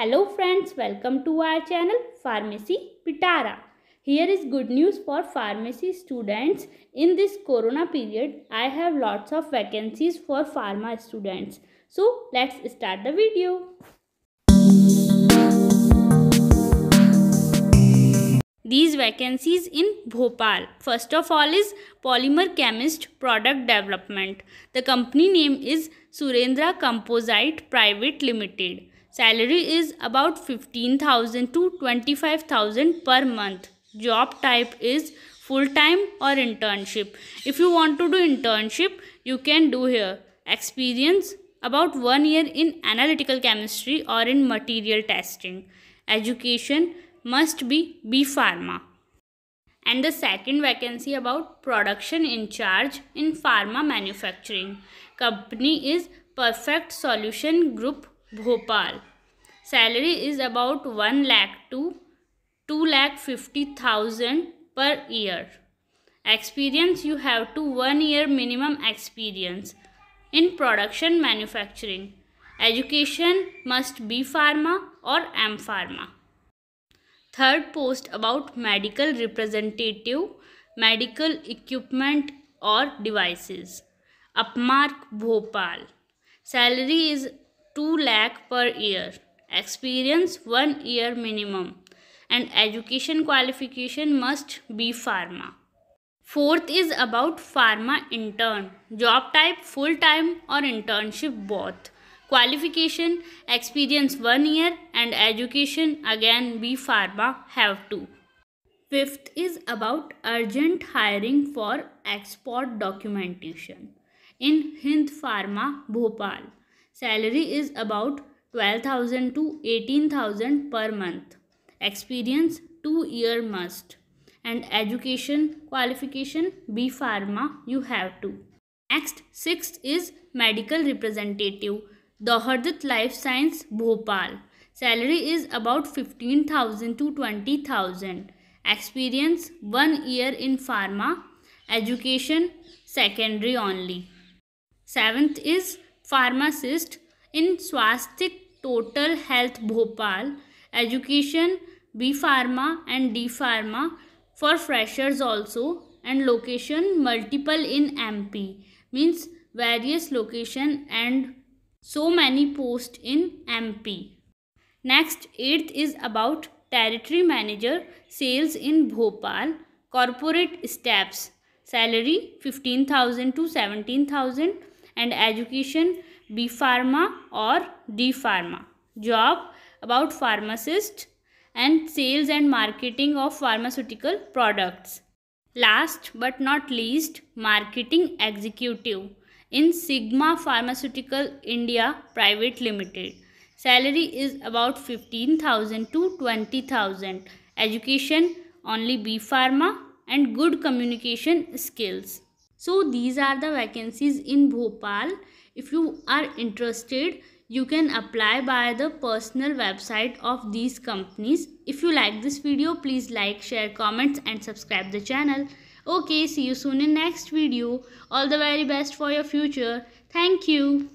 Hello friends, welcome to our channel Pharmacy Pitara. Here is good news for pharmacy students. In this corona period, I have lots of vacancies for pharma students. So let's start the video. these vacancies in Bhopal. First of all is Polymer Chemist Product Development. The company name is Surendra Composite Private Limited. Salary is about 15,000 to 25,000 per month. Job type is full-time or internship. If you want to do internship, you can do here. Experience about one year in analytical chemistry or in material testing. Education must be B Pharma. And the second vacancy about production in charge in pharma manufacturing. Company is Perfect Solution Group Bhopal. Salary is about 1 lakh to 2 lakh 50,000 per year. Experience you have to 1 year minimum experience in production manufacturing. Education must be pharma or M pharma. Third post about medical representative, medical equipment or devices. Upmark Bhopal. Salary is 2 lakh per year. Experience 1 year minimum. And education qualification must be pharma. Fourth is about pharma intern. Job type full time or internship both. Qualification experience 1 year and education again B Pharma have to. Fifth is about urgent hiring for export documentation in Hind Pharma Bhopal. Salary is about 12,000 to 18,000 per month. Experience 2 year must and education qualification B Pharma you have to. Next sixth is medical representative the Life Science Bhopal. Salary is about 15,000 to 20,000. Experience 1 year in pharma. Education secondary only. Seventh is pharmacist in Swastik Total Health Bhopal. Education B Pharma and D Pharma for freshers also and location multiple in MP means various location and so many posts in MP. Next, 8th is about territory manager, sales in Bhopal, corporate steps, salary 15,000 to 17,000 and education B Pharma or D Pharma. Job about pharmacist and sales and marketing of pharmaceutical products. Last but not least, marketing executive in Sigma Pharmaceutical India Private Limited. Salary is about 15,000 to 20,000. Education only B Pharma and good communication skills. So these are the vacancies in Bhopal. If you are interested, you can apply by the personal website of these companies. If you like this video, please like, share, comments and subscribe the channel. Okay, see you soon in next video. All the very best for your future. Thank you.